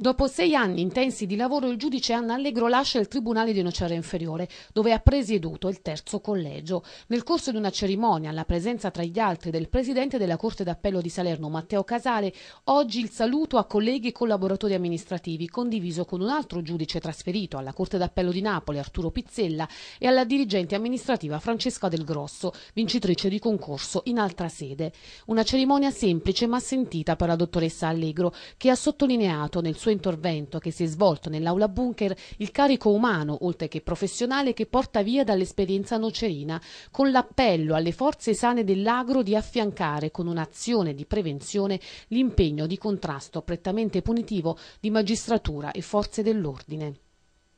Dopo sei anni intensi di lavoro, il giudice Anna Allegro lascia il Tribunale di Nocera Inferiore, dove ha presieduto il terzo collegio. Nel corso di una cerimonia, alla presenza tra gli altri del presidente della Corte d'Appello di Salerno, Matteo Casale, oggi il saluto a colleghi e collaboratori amministrativi, condiviso con un altro giudice trasferito alla Corte d'Appello di Napoli, Arturo Pizzella, e alla dirigente amministrativa Francesca Del Grosso, vincitrice di concorso in altra sede. Una cerimonia semplice ma sentita per la dottoressa Allegro, che ha sottolineato nel suo suo intervento che si è svolto nell'aula bunker il carico umano, oltre che professionale, che porta via dall'esperienza nocerina, con l'appello alle forze sane dell'agro di affiancare con un'azione di prevenzione l'impegno di contrasto prettamente punitivo di magistratura e forze dell'ordine.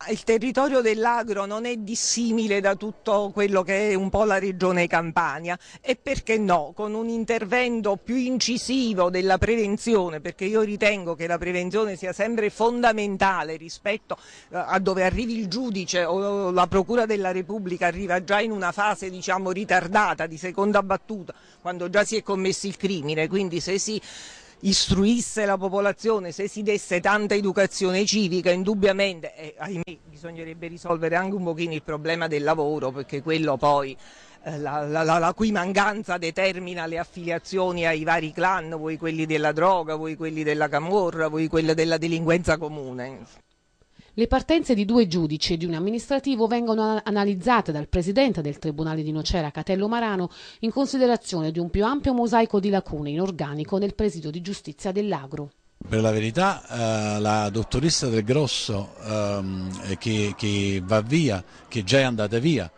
Il territorio dell'agro non è dissimile da tutto quello che è un po' la regione Campania e perché no, con un intervento più incisivo della prevenzione, perché io ritengo che la prevenzione sia sempre fondamentale rispetto eh, a dove arrivi il giudice o la Procura della Repubblica arriva già in una fase diciamo ritardata di seconda battuta, quando già si è commesso il crimine, quindi se si istruisse la popolazione, se si desse tanta educazione civica, indubbiamente, eh, ahimè, bisognerebbe risolvere anche un pochino il problema del lavoro, perché quello poi... Eh, la, la, la, la, cui mancanza determina le affiliazioni ai vari clan, voi quelli della droga, voi quelli della camorra, voi quelli della delinquenza comune. Le partenze di due giudici e di un amministrativo vengono analizzate dal presidente del Tribunale di Nocera, Catello Marano, in considerazione di un più ampio mosaico di lacune in organico nel presidio di giustizia dell'Agro. Per la verità eh, la dottoressa del Grosso ehm, che, che va via, che già è andata via,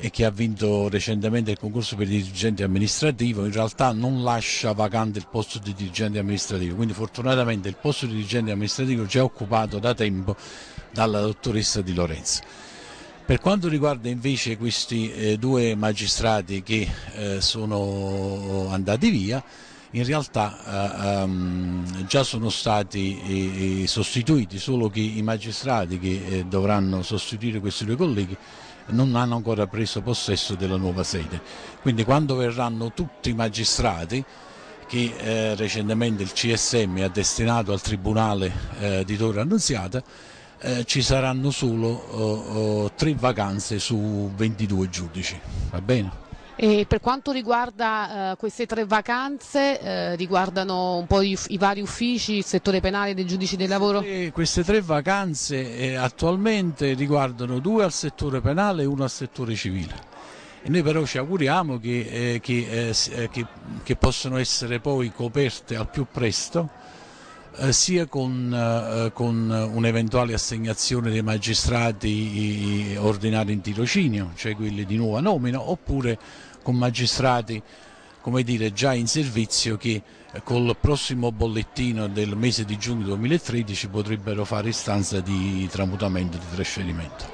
e che ha vinto recentemente il concorso per dirigente amministrativo, in realtà non lascia vacante il posto di dirigente amministrativo, quindi fortunatamente il posto di dirigente amministrativo è già occupato da tempo dalla dottoressa Di Lorenzo. Per quanto riguarda invece questi eh, due magistrati che eh, sono andati via, in realtà eh, ehm, già sono stati eh, sostituiti, solo che i magistrati che eh, dovranno sostituire questi due colleghi non hanno ancora preso possesso della nuova sede. Quindi quando verranno tutti i magistrati che eh, recentemente il CSM ha destinato al Tribunale eh, di Torre Annunziata, eh, ci saranno solo oh, oh, tre vacanze su 22 giudici, va bene? E per quanto riguarda eh, queste tre vacanze, eh, riguardano un po' i, i, vari uffici, il settore penale dei giudici del lavoro? E queste tre vacanze eh, attualmente riguardano due al settore penale e uno al settore civile. E noi però ci auguriamo che, eh, che, eh, eh, che, che possano essere poi coperte al più presto eh, sia con, eh, eh, con un'eventuale assegnazione dei magistrati ordinari in tirocinio, cioè quelli di nuova nomina, oppure con magistrati come dire, già in servizio che col prossimo bollettino del mese di giugno 2013 potrebbero fare istanza di tramutamento di trasferimento.